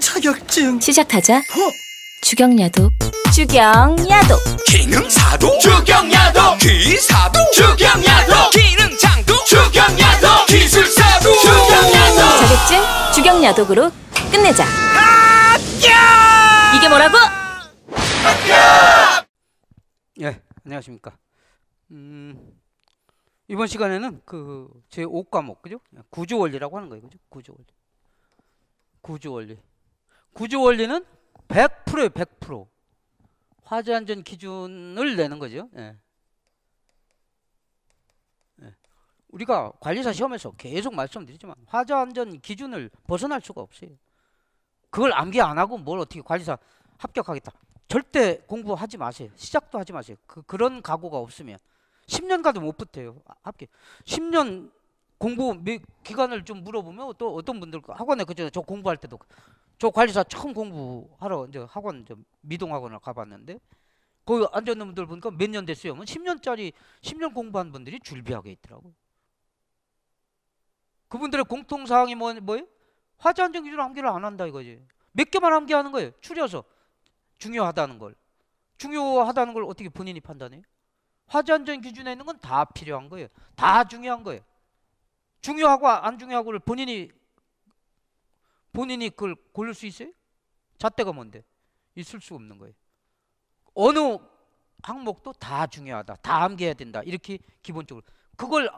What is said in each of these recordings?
자격증 시작하자 어? 주경야도 주경야도 기능사도 주경야도 기사도 주경야도 기능장도 주경야도 기술사도 주경야도 자격증 주경야독으로 끝내자 이게 뭐라고? 예 안녕하십니까 음 이번 시간에는 그 제 5과목 그죠? 구조 원리라고 하는 거예요. 그죠? 구조 원리. 구조 원리. 구조 원리는 100%예요. 100%. 화재 안전 기준을 내는 거죠. 예. 예. 우리가 관리사 시험에서 계속 말씀드리지만 화재 안전 기준을 벗어날 수가 없어요. 그걸 암기 안 하고 뭘 어떻게 관리사 합격하겠다. 절대 공부하지 마세요. 시작도 하지 마세요. 그, 그런 각오가 없으면 10년 가도 못 붙어요. 합격. 10년 공부 기간을 좀 물어보면 또 어떤 분들 학원에 그저 저 공부할 때도 저 관리사 처음 공부하러 이제 학원 좀 미동학원을 가봤는데 거기 앉아있는 분들 보니까 몇 년 됐어요? 하 뭐 10년짜리 10년 공부한 분들이 줄비하게 있더라고요. 그분들의 공통사항이 뭐, 뭐예요? 화재 안전 기준 암기를 안 한다 이거지. 몇 개만 암기하는 거예요. 추려서 중요하다는 걸. 중요하다는 걸 어떻게 본인이 판단해요? 화재 안전 기준에 있는 건 다 필요한 거예요. 다 중요한 거예요. 중요하고 안 중요하고를 본인이 본인이 그걸 고를 수 있어요? 잣대가 뭔데? 있을 수가 없는 거예요. 어느 항목도 다 중요하다. 다 암기해야 된다. 이렇게 기본적으로. 그걸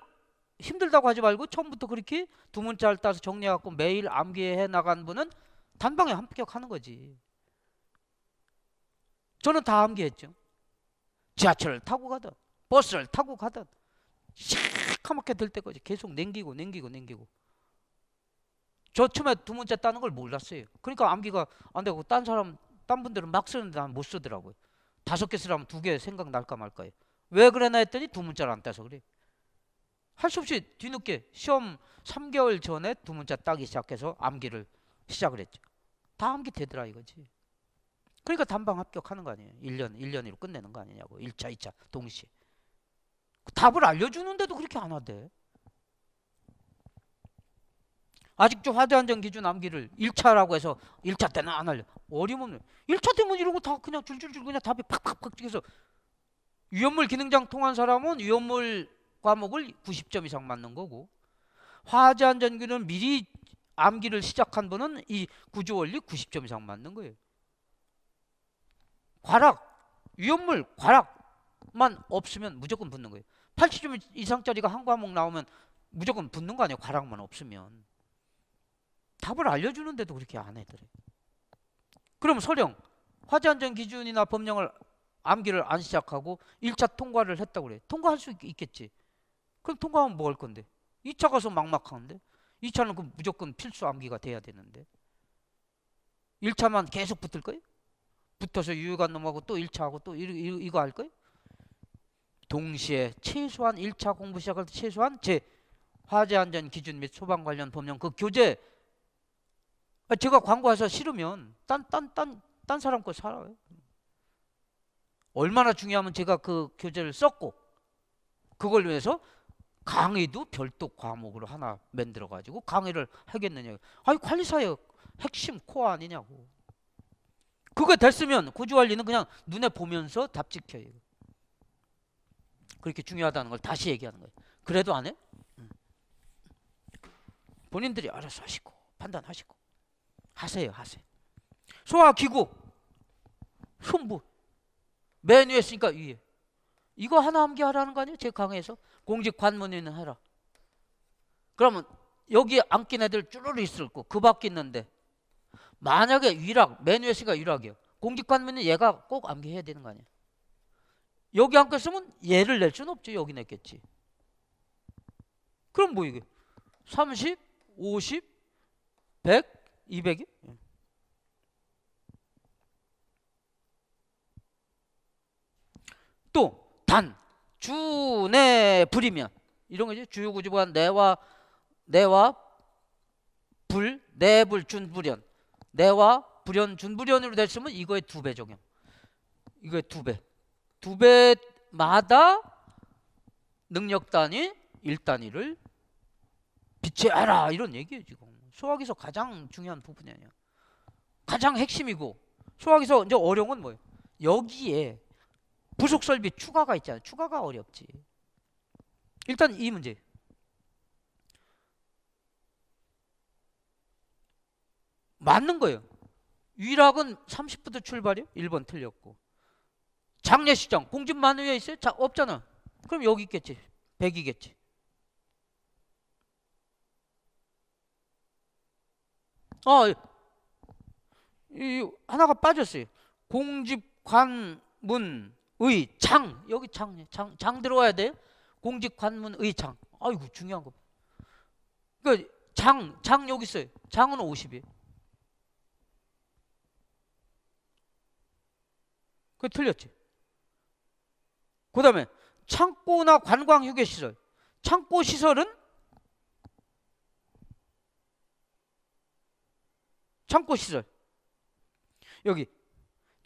힘들다고 하지 말고 처음부터 그렇게 두 문자를 따서 정리해갖고 매일 암기해 나간 분은 단방에 합격하는 거지. 저는 다 암기했죠. 지하철을 타고 가든 버스를 타고 가든 시커맣게들 때까지 계속 냉기고 냉기고 냉기고 저 처음에 두 문자 따는 걸 몰랐어요. 그러니까 암기가 안 되고 딴 사람 딴 분들은 막 쓰는데 난 못 쓰더라고요. 다섯 개 쓰라면 두 개 생각 날까 말까요. 왜 그러나 했더니 두 문자를 안 따서 그래. 할 수 없이 뒤늦게 시험 3개월 전에 두 문자 따기 시작해서 암기를 시작을 했죠. 다 암기 되더라 이거지. 그러니까 단방 합격하는 거 아니에요. 1년 1년으로 끝내는 거 아니냐고. 1차, 2차 동시에. 그 답을 알려 주는데도 그렇게 안 하대. 아직도 화대안전 기준 암기를 1차라고 해서 1차 때는 안 하려. 어림없는. 1차 때면 이런 거 다 그냥 줄줄줄 그냥 답이 팍팍팍 찍어서 위험물 기능장 통한 사람은 위험물 과목을 90점 이상 맞는 거고 화재안전기는 미리 암기를 시작한 분은 이 구조원리 90점 이상 맞는 거예요. 과락, 위험물 과락만 없으면 무조건 붙는 거예요. 80점 이상짜리가 한 과목 나오면 무조건 붙는 거 아니에요. 과락만 없으면. 답을 알려주는데도 그렇게 안 해더래. 그럼 설령 화재안전 기준이나 법령을 암기를 안 시작하고 1차 통과를 했다고 그래. 통과할 수 있겠지. 그럼 통과하면 뭐 할 건데? 2차 가서 막막한데? 2차는 그 무조건 필수 암기가 돼야 되는데. 1차만 계속 붙을 거예요? 붙어서 유효한 놈하고 또 1차하고 또 이, 거할 거예요? 동시에 최소한 1차 공부 시작할 때 최소한 제 화재 안전 기준 및 소방 관련 법령 그 교재 아, 제가 광고해서 싫으면 딴 딴 딴 딴 사람 거 살아요. 얼마나 중요하면 제가 그 교재를 썼고 그걸 위해서 강의도 별도 과목으로 하나 만들어 가지고 강의를 하겠느냐. 아니 관리사의 핵심 코어 아니냐고. 그거 됐으면 구조관리는 그냥 눈에 보면서 답지켜요. 그렇게 중요하다는 걸 다시 얘기하는 거예요. 그래도 안 해? 본인들이 알아서 하시고 판단하시고. 하세요, 하세요. 소화기구, 흉부, 맨 위에 있으니까 위에. 이거 하나 암기 하라는 거 아니에요? 제 강의에서 공직 관문위는 해라. 그러면 여기 앉긴 애들 쭈르르 있을 거. 그 밖에 있는데 만약에 위락 맨 위에 있으니까 위락이요. 공직 관문위 얘가 꼭 암기 해야 되는 거 아니에요? 여기 앉고 있으면 얘를 낼 수는 없죠. 여기 냈겠지. 그럼 뭐 이게? 30, 50, 100, 200이요? 또 단, 주, 내, 네 불이면 이런 거지. 주요 구조관 내와 내와 불, 내불, 네 준불연 내와 불연, 준불연으로 됐으면 이거의 두배 적용 이거의 두 배. 두 배마다 능력 단위, 일 단위를 비치하라 이런 얘기예요 지금. 수학에서 가장 중요한 부분이에요. 아 가장 핵심이고 수학에서 이제 어려운 건 뭐예요? 여기에 부속 설비 추가가 있잖아요. 추가가 어렵지. 일단 이 문제. 맞는 거예요. 유일학은 30부터 출발이요. 1번 틀렸고. 장례식장 공집 만우에 있어요? 자, 없잖아. 그럼 여기 있겠지. 100이겠지. 어, 이 하나가 빠졌어요. 공직관문의창 여기 창, 창, 창 들어와야 돼요. 공직관문의 창. 아이고 중요한 거. 그러니 장, 장 여기 있어요. 장은 50이에요. 그 틀렸지. 그 다음에 창고나 관광 휴게 시설. 창고 시설은 창고 시설. 여기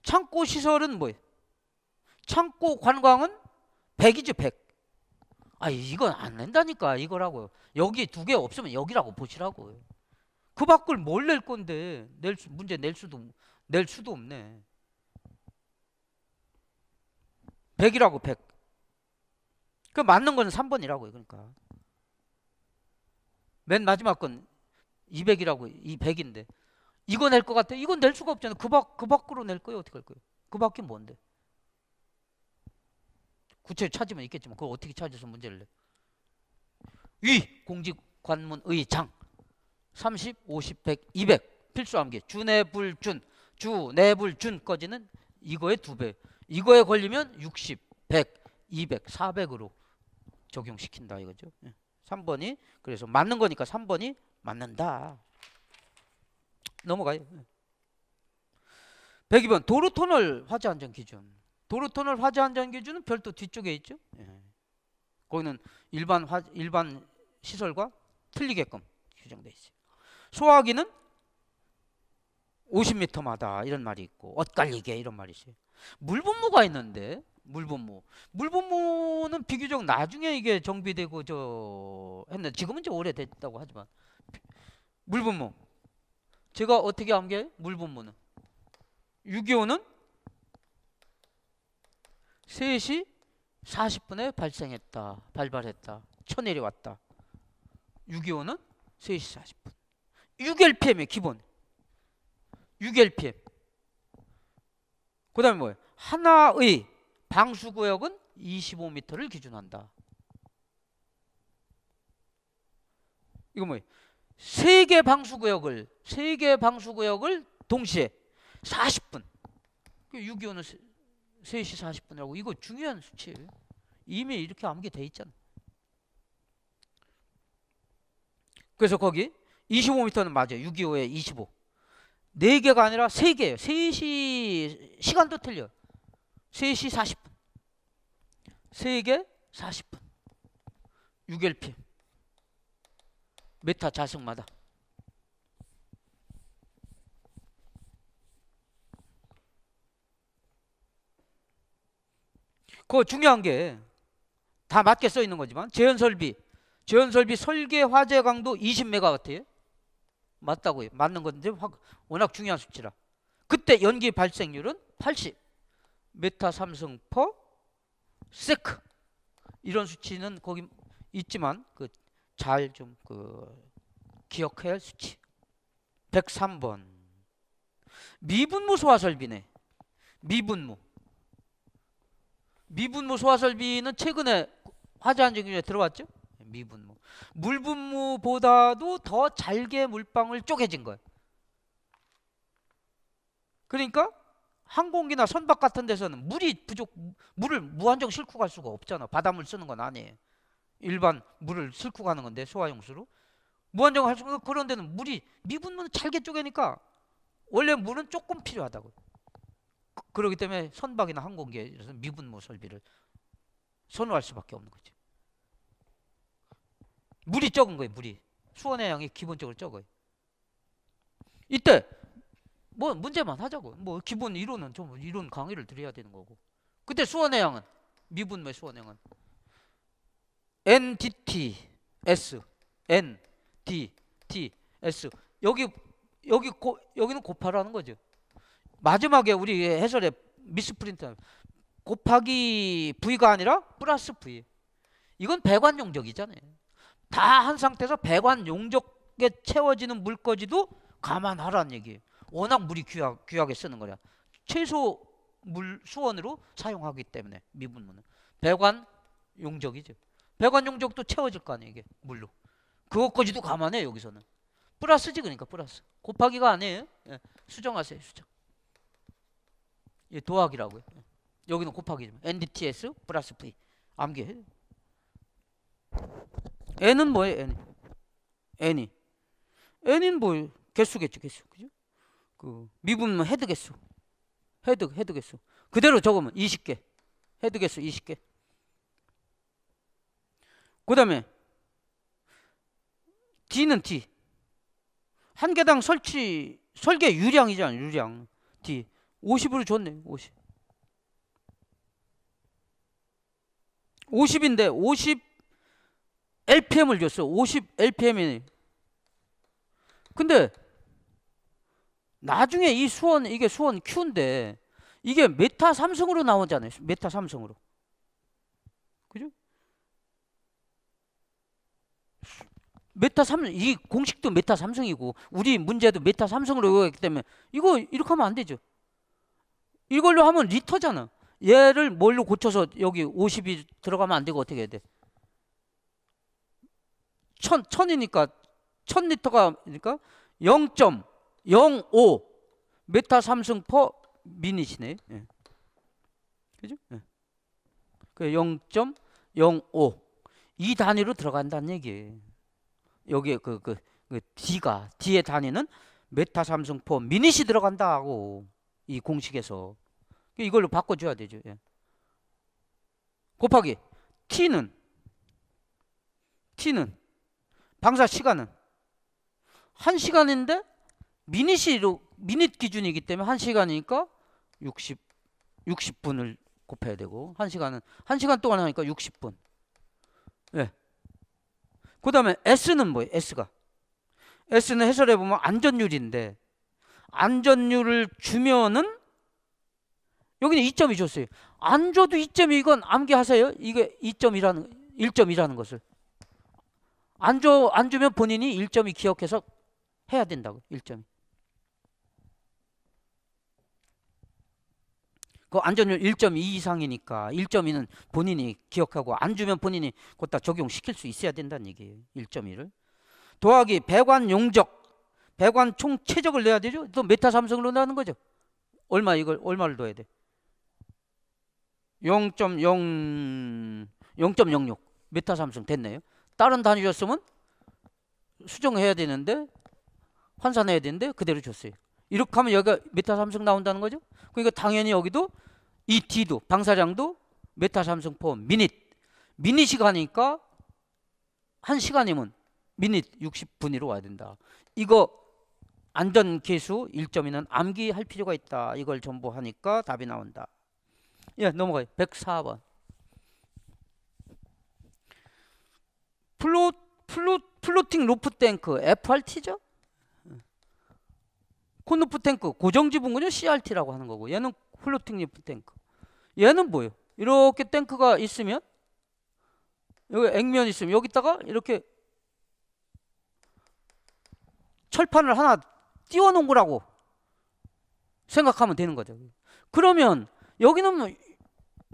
창고 시설은 뭐예요? 창고 관광은 100이죠, 100. 아, 이건 안 낸다니까, 이거라고요. 여기 두 개 없으면 여기라고 보시라고요. 그 밖을 뭘 낼 건데, 낼 수, 문제 낼 수도, 낼 수도 없네. 100이라고, 100. 그 맞는 건 3번이라고요, 그러니까. 맨 마지막 건 200이라고, 이 100인데. 이거 낼 것 같아? 이건 낼 수가 없잖아. 그, 밖, 그 밖으로 낼 거예요? 어떻게 할 거예요? 그 밖에 뭔데? 구체 찾으면 있겠지만 그걸 어떻게 찾아서 문제를 내? 위 공직관문의 장 30, 50, 100, 200 필수 암기 주내불준 주내불준까지는 이거의 두배 이거에 걸리면 60, 100, 200, 400으로 적용시킨다 이거죠. 3번이 예. 그래서 맞는 거니까 3번이 맞는다. 넘어가요. 102번 도로 터널 화재 안전 기준. 도로 터널 화재 안전 기준은 별도 뒤쪽에 있죠. 예. 거기는 일반 화, 일반 시설과 틀리게끔 규정돼 있어요. 소화기는 50m마다 이런 말이 있고 엇갈리게 이런 말이 있어요. 물분무가 있는데 물분무. 물분무는 비교적 나중에 이게 정비되고 저 했는데 지금은 좀 오래됐다고 하지만 물분무 제가 어떻게 한게 물분모는 6.25는 3시 40분에 발생했다. 발발했다. 쳐내려 왔다. 6.25는 3시 40분. 6LPM의 기본. 6LPM. 그 다음에 뭐예요? 하나의 방수구역은 25m를 기준한다. 이거 뭐예요? 세개 방수구역을 세개 방수구역을 동시에 40분 6.25는 그 3시 40분이라고 이거 중요한 수치예요 이미 이렇게 암기돼 있잖아 그래서 거기 25m는 맞아요 6.25에 25 4개가 아니라 3개예요 3시 시간도 틀려요 3시 40분 3개 40분 6LP 메타 자석마다 그 중요한 게 다 맞게 써 있는 거지만 재현설비 재현설비 설계 화재 강도 2 0메가와트요 맞다고요 맞는 건데 워낙 중요한 수치라 그때 연기 발생률은 80 메타 삼성 퍼 세크 이런 수치는 거기 있지만 그 잘좀그 기억해야 할 수치. 103번. 미분무 소화설비네. 미분무. 미분무 소화설비는 최근에 화재한 적에 들어왔죠? 미분무. 물분무보다도 더 잘게 물방울 쪼개진 거예요. 그러니까 항공기나 선박 같은 데서는 물이 부족 물을 무한정 싣고 갈 수가 없잖아. 바닷물 쓰는 건 아니에요. 일반 물을 싣고 가는 건데 소화용수로 무한정을 할 수가 그런 데는 물이 미분은 잘게 쪼개니까 원래 물은 조금 필요하다고 그, 그러기 때문에 선박이나 항공기에서 미분무 설비를 선호할 수밖에 없는 거지 물이 적은 거예요 물이 수원의 양이 기본적으로 적어요 이때 뭐 문제만 하자고 뭐 기본 이론은 좀 이론 강의를 드려야 되는 거고 그때 수원의 양은 미분무의 수원의 양은 NDTS NDTS 여기 여기 고, 여기는 곱하라는 거죠. 마지막에 우리 해설에 미스프린트 곱하기 V가 아니라 플러스 V 이건 배관 용적이잖아요. 다 한 상태에서 배관 용적에 채워지는 물거지도 감안하라는 얘기예요. 워낙 물이 귀하, 귀하게 쓰는 거라 최소 물 수원으로 사용하기 때문에 미분문은 배관 용적이죠. 배관 용적도 채워질 거 아니에요 이게 물로 그것까지도 감안해 여기서는 플러스지 그러니까 플러스 곱하기가 아니에요 예. 수정하세요 수정 예, 도하기라고요 예. 여기는 곱하기 지만 NDTS 플러스 V 암기해 N은 뭐예요 N N이 N은 뭐예요 개수겠죠 개수 그죠 그 미분 헤드 개수 헤드 헤드 개수 그대로 적으면 20개 헤드 개수 20개 그 다음에 D는 D. 한 개당 설치, 설계 유량이잖아, 유량. D. 50으로 줬네, 50. 50인데, 50 LPM을 줬어. 50 LPM이네. 근데, 나중에 이 수원, 이게 수원 Q인데, 이게 메타 삼성으로 나오잖아요. 메타 삼성으로. 메타 삼성 이 공식도 메타 삼성이고 우리 문제도 메타 삼성으로 했기 때문에 이거 이렇게 하면 안 되죠. 이걸로 하면 리터잖아. 얘를 뭘로 고쳐서 여기 50이 들어가면 안 되고 어떻게 해야 돼? 천 천이니까 천 리터가 그러니까 0.05 메타 삼성 퍼 미닛이네. 예. 그죠? 예. 그0.05 이 단위로 들어간다는 얘기예요. 여기에 그, 그, 그 D가 D의 단위는 메타 삼성포 미닛이 들어간다고 이 공식에서 그러니까 이걸로 바꿔줘야 되죠. 예. 곱하기 T는 T는 방사 시간은 한 시간인데 미닛이로 미닛 기준이기 때문에 한 시간이니까 60 60분을 곱해야 되고 한 시간은 한 시간 동안 하니까 60분. 예. 그 다음에 S는 뭐예요? S가 S는 해설해 보면 안전율인데 안전율을 주면은 여기는 2점이 줬어요. 안 줘도 2점이 이건 암기하세요. 이게 2점이라는 1점이라는 것을 안 줘 안 주면 본인이 1점이 기억해서 해야 된다고 1점이. 그 안전율 1.2 이상이니까 1.2는 본인이 기억하고 안 주면 본인이 곧다 적용시킬 수 있어야 된다는 얘기예요. 1.2를. 도하기 배관 용적, 배관 총 최적을 내야 되죠. 또 메타 삼성을 넣는는 거죠. 얼마 이걸 얼마를 둬야 돼? 0.0 0.06 메타 삼성 됐네요. 다른 단위였으면 수정해야 되는데 환산해야 되는데 그대로 줬어요. 이렇게 하면 여기가 메타 삼성 나온다는 거죠. 그러니까 당연히 여기도 이 D도 방사장도 메타 삼성 폼 미닛 미닛 시간이니까 한 시간이면 미닛 60분위로 와야 된다. 이거 안전 계수 1점이는 암기할 필요가 있다. 이걸 전부 하니까 답이 나온다. 예, 넘어가요. 104번. 플로 플로 플로팅 로프 탱크 FRT죠? 콘로프 탱크 고정 지붕은 CRT라고 하는 거고 얘는 플로팅 로프 탱크. 얘는 뭐예요? 이렇게 탱크가 있으면 여기 액면 있으면 여기다가 이렇게 철판을 하나 띄워 놓은 거라고 생각하면 되는 거죠. 그러면 여기는 뭐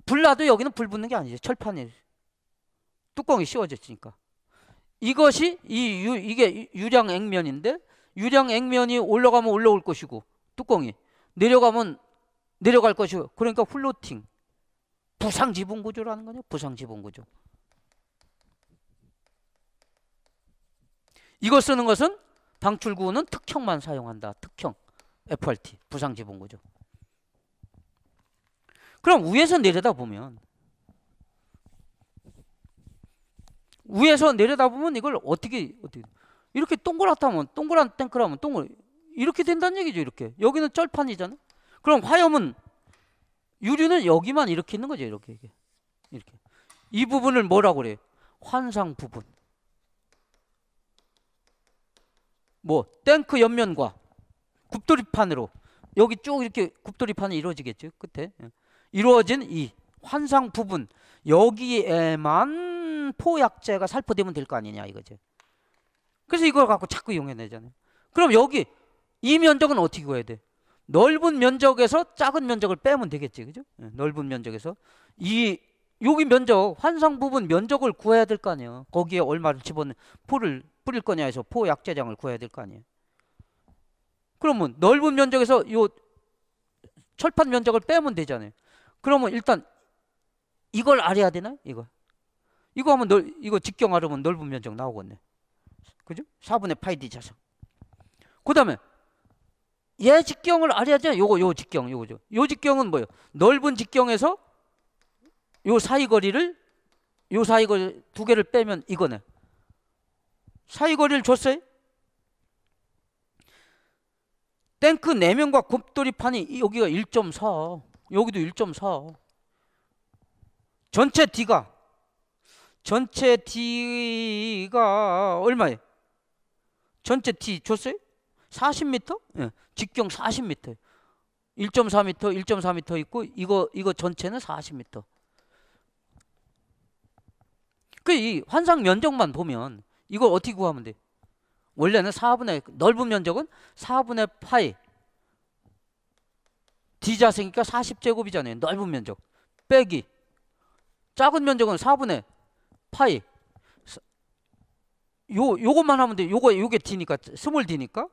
불나도 여기는 불 붙는 게 아니죠. 철판이 뚜껑이 씌워졌으니까. 이것이 이 유, 이게 유량 액면인데 유량 액면이 올라가면 올라올 것이고 뚜껑이 내려가면 내려갈 것이고 그러니까 플로팅 부상 지분 구조라는 거냐? 부상 지분 구조. 이거 쓰는 것은 방출구는 특형만 사용한다. 특형. FRT. 부상 지분 구조. 그럼 위에서 내려다보면 위에서 내려다보면 이걸 어떻게 어떻게 이렇게 동그랗다면 동그란 탱크라면 동글 이렇게 된다는 얘기죠 이렇게 여기는 절판이잖아 그럼 화염은 유류는 여기만 이렇게 있는 거죠. 이렇게 이렇게. 이렇게. 이 부분을 뭐라고 그래요? 환상 부분. 뭐 탱크 옆면과 굽돌이판으로 여기 쭉 이렇게 굽돌이판이 이루어지겠죠. 끝에. 예. 이루어진 이 환상 부분 여기에만 포약제가 살포되면 될 거 아니냐 이거죠. 그래서 이걸 갖고 자꾸 이용해내잖아요. 그럼 여기 이 면적은 어떻게 구해야 돼? 넓은 면적에서 작은 면적을 빼면 되겠지. 그죠? 예, 넓은 면적에서 이 여기 면적 환상 부분 면적을 구해야 될 거 아니에요. 거기에 얼마를 집어넣는 포를 뿌릴 거냐 해서 포 약재장을 구해야 될 거 아니에요. 그러면 넓은 면적에서 요 철판 면적을 빼면 되잖아요. 그러면 일단 이걸 알아야 되나? 이거. 이거 하면 넓, 이거 직경 알으면 넓은 면적 나오겠네. 그죠? 4분의 파이 d 자석. 그다음에 얘 직경을 알아야죠. 요거 요 직경 요거죠. 요 직경은 뭐예요? 넓은 직경에서 요 사이 거리를 요 사이 거리 두 개를 빼면 이거네. 사이 거리를 줬어요. 탱크 4명과 곱돌이판이 여기가 1.4 여기도 1.4 전체 D가 전체 D가 얼마예요? 전체 D 줬어요? 40m? 예. 직경 40m. 1.4m, 1.4m 있고 이거 이거 전체는 40m. 그이 환상 면적만 보면 이걸 어떻게 구하면 돼? 원래는 4분의 넓은 면적은 4분의 파이 d자세니까 40제곱이잖아요. 넓은 면적 빼기 작은 면적은 4분의 파이 요 요것만 하면 돼. 요거 요게 d니까 스몰 d니까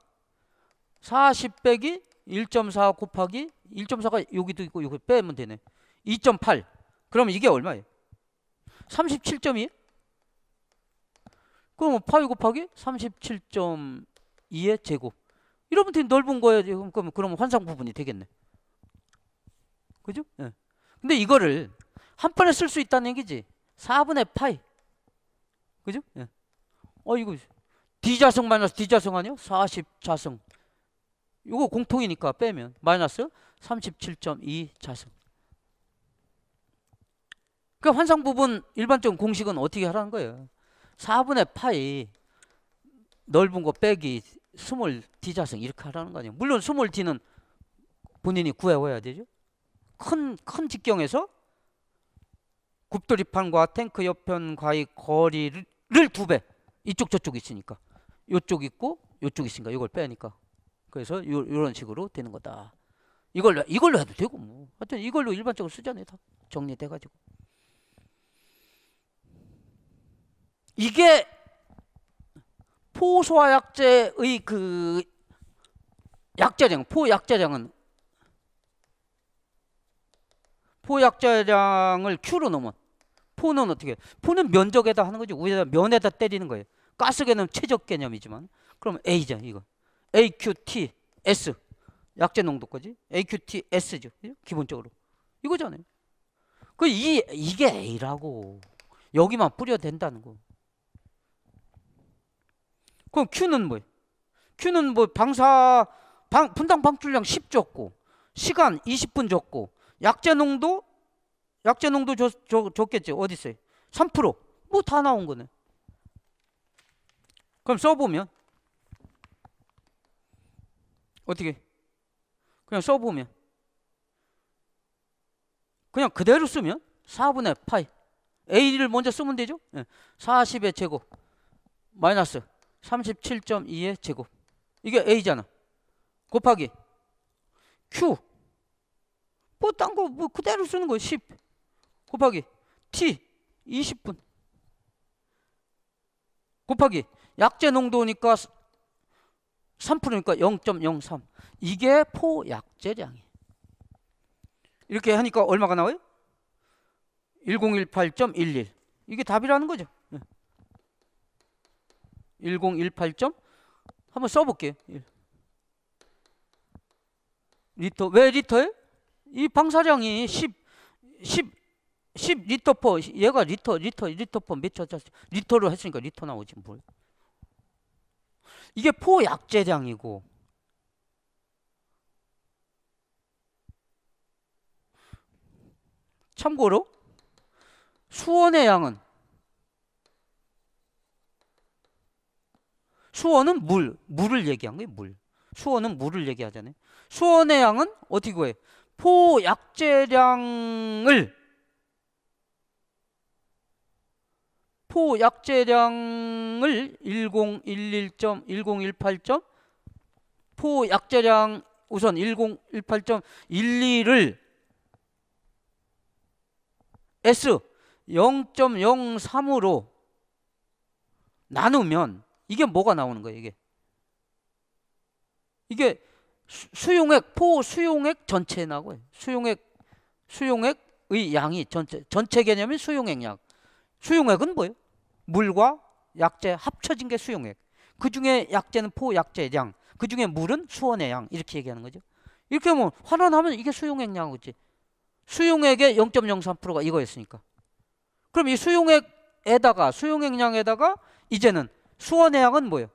40 빼기 1.4 곱하기 1.4가 여기도 있고 여기 빼면 되네. 2.8. 그럼 이게 얼마예요? 37.2? 그럼 파이 뭐 곱하기 37.2의 제곱. 이러면 되게 넓은 거예요. 지금 그럼 그럼 환상 부분이 되겠네. 그죠? 예. 근데 이거를 한 번에 쓸 수 있다는 얘기지. 4분의 파이. 그죠? 예. 어 이거 D자성 마이너스 D자성 아니요? 40자성. 이거 공통이니까 빼면 마이너스 37.2 자승. 그 환상 부분 일반적인 공식은 어떻게 하라는 거예요? 4분의 파이 넓은 거 빼기 스몰 d 자승 이렇게 하라는 거 아니에요. 물론 스몰 d는 본인이 구해와야 되죠. 큰 큰 직경에서 굽돌이판과 탱크 옆편과의 거리를 두배 이쪽 저쪽 있으니까 이쪽 있고 이쪽 있으니까 이걸 빼니까 그래서 요, 런 식으로 되는 거다. 이걸로 이걸로 해도 되고 뭐. 하여튼 이걸로 일반적으로 쓰잖아요. 다 정리돼 가지고. 이게 포소화 약제의 그 약자량, 포약자량은 포약자량을 Q로 넣으면 포는 어떻게? 포는 면적에다 하는 거지. 우리가 면에다 때리는 거예요. 가스계는 최적 개념이지만 그럼 A죠 이거. AQTS 약제 농도까지 AQTS죠. 예? 기본적으로 이거잖아요. 그이 이게 A라고 여기만 뿌려 된다는 거. 그럼 Q는 뭐예요? Q는 뭐 방사 방, 분당 방출량 10 적고 시간 20분 적고 약제 농도 약제 농도 적, 적, 적겠지 어디 있어요? 3%뭐 다 나온 거네. 그럼 써보면 어떻게? 그냥 써보면. 그냥 그대로 쓰면 4분의 파이. A를 먼저 쓰면 되죠? 40의 예. 제곱 마이너스 37.2의 제곱 이게 A잖아 곱하기 Q 뭐 딴거뭐 뭐 그대로 쓰는 거야 10 곱하기 T 20분 곱하기 약제 농도니까 3%니까 0.03. 이게 포약제량이에요. 이렇게 하니까 얼마가 나와요? 1018.11. 이게 답이라는 거죠. 1018. 예. 한번 써볼게요. 예. 리터. 왜 리터예요? 이 방사량이 10, 10, 10 리터 퍼. 얘가 리터, 리터, 리터 퍼. 몇초 리터로 했으니까 리터 나오지 뭘. 이게 포약재량이고 참고로 수원의 양은 수원은 물, 물을 얘기한 거예요, 물. 수원은 물을 얘기하잖아요. 수원의 양은 어떻게 구해? 포약재량을 포 약재량을 1011점, 1018점, 포 약재량 우선 1018.12를 S 0.03으로 나누면 이게 뭐가 나오는 거예요, 이게? 이게 수용액, 포 수용액 전체에 나고요. 수용액, 수용액의 양이 전체, 전체 개념이 수용액 양. 수용액은 뭐예요? 물과 약재 합쳐진 게 수용액. 그 중에 약재는 포약재 의 양, 그 중에 물은 수원의 양 이렇게 얘기하는 거죠. 이렇게 하면 환원하면 이게 수용액 양이지. 수용액의 0.03%가 이거였으니까. 그럼 이 수용액에다가 수용액 양에다가 이제는 수원의 양은 뭐예요?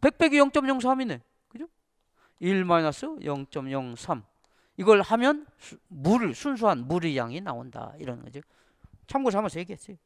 100배기 0.03이네. 그죠? 1 0.03. 이걸 하면 수, 물 순수한 물의 양이 나온다 이런 거죠. 참고서 하면서 얘기했어요.